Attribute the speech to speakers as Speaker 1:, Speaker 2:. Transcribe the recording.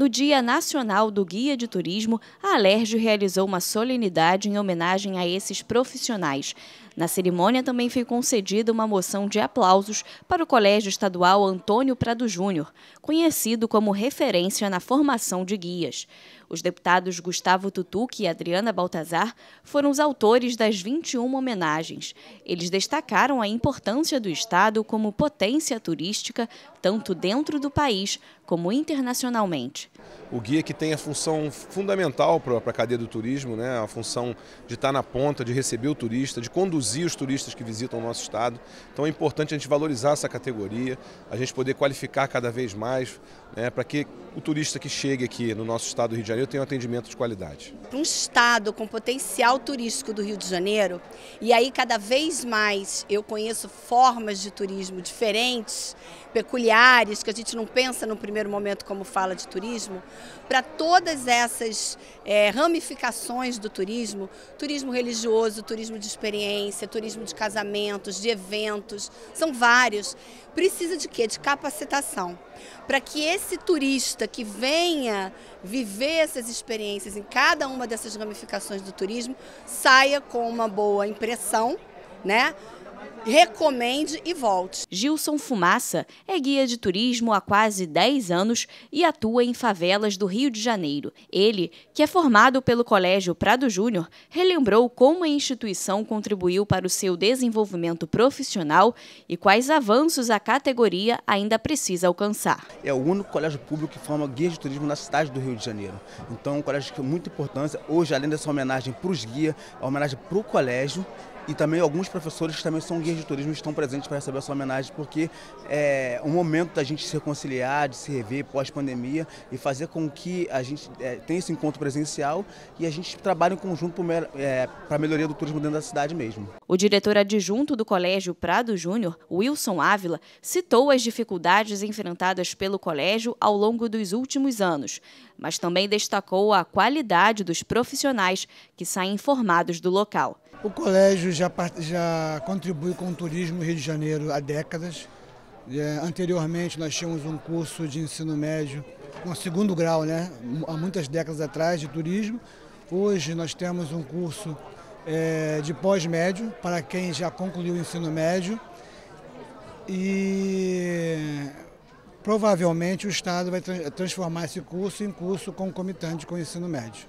Speaker 1: No Dia Nacional do Guia de Turismo, a Alerj realizou uma solenidade em homenagem a esses profissionais. Na cerimônia também foi concedida uma moção de aplausos para o Colégio Estadual Antônio Prado Júnior, conhecido como referência na formação de guias. Os deputados Gustavo Tutuque e Adriana Baltazar foram os autores das 21 homenagens. Eles destacaram a importância do Estado como potência turística, tanto dentro do país como internacionalmente.
Speaker 2: O guia que tem a função fundamental para a cadeia do turismo, né? a função de estar na ponta, de receber o turista, de conduzir reduzir os turistas que visitam o nosso estado. Então é importante a gente valorizar essa categoria, a gente poder qualificar cada vez mais, né, para que o turista que chegue aqui no nosso estado do Rio de Janeiro tenha um atendimento de qualidade.
Speaker 3: Para um estado com potencial turístico do Rio de Janeiro, e aí cada vez mais eu conheço formas de turismo diferentes, peculiares, que a gente não pensa no primeiro momento como fala de turismo, para todas essas é, ramificações do turismo, turismo religioso, turismo de experiência, convivência, turismo de casamentos, de eventos, são vários. Precisa de quê? De capacitação. Para que esse turista que venha viver essas experiências em cada uma dessas ramificações do turismo saia com uma boa impressão,
Speaker 1: né? recomende e volte. Gilson Fumaça é guia de turismo há quase 10 anos e atua em favelas do Rio de Janeiro. Ele, que é formado pelo Colégio Prado Júnior, relembrou como a instituição contribuiu para o seu desenvolvimento profissional e quais avanços a categoria ainda precisa alcançar.
Speaker 4: É o único colégio público que forma guias de turismo na cidade do Rio de Janeiro. Então, é um colégio que é muito importância. Hoje, além dessa homenagem para os guias, é uma homenagem para o colégio, e também alguns professores que também são guias de turismo estão presentes para receber essa homenagem, porque é, é um momento da gente se reconciliar, de se rever pós-pandemia e fazer com que a gente é, tenha esse encontro presencial e a gente trabalhe em conjunto para é, a melhoria do turismo dentro da cidade mesmo.
Speaker 1: O diretor adjunto do Colégio Prado Júnior, Wilson Ávila, citou as dificuldades enfrentadas pelo colégio ao longo dos últimos anos, mas também destacou a qualidade dos profissionais que saem formados do local.
Speaker 5: O colégio já, já contribui com o turismo no Rio de Janeiro há décadas. É, anteriormente, nós tínhamos um curso de ensino médio, um segundo grau, né? há muitas décadas atrás, de turismo. Hoje, nós temos um curso é, de pós-médio, para quem já concluiu o ensino médio. E provavelmente o Estado vai transformar esse curso em curso concomitante com o ensino médio.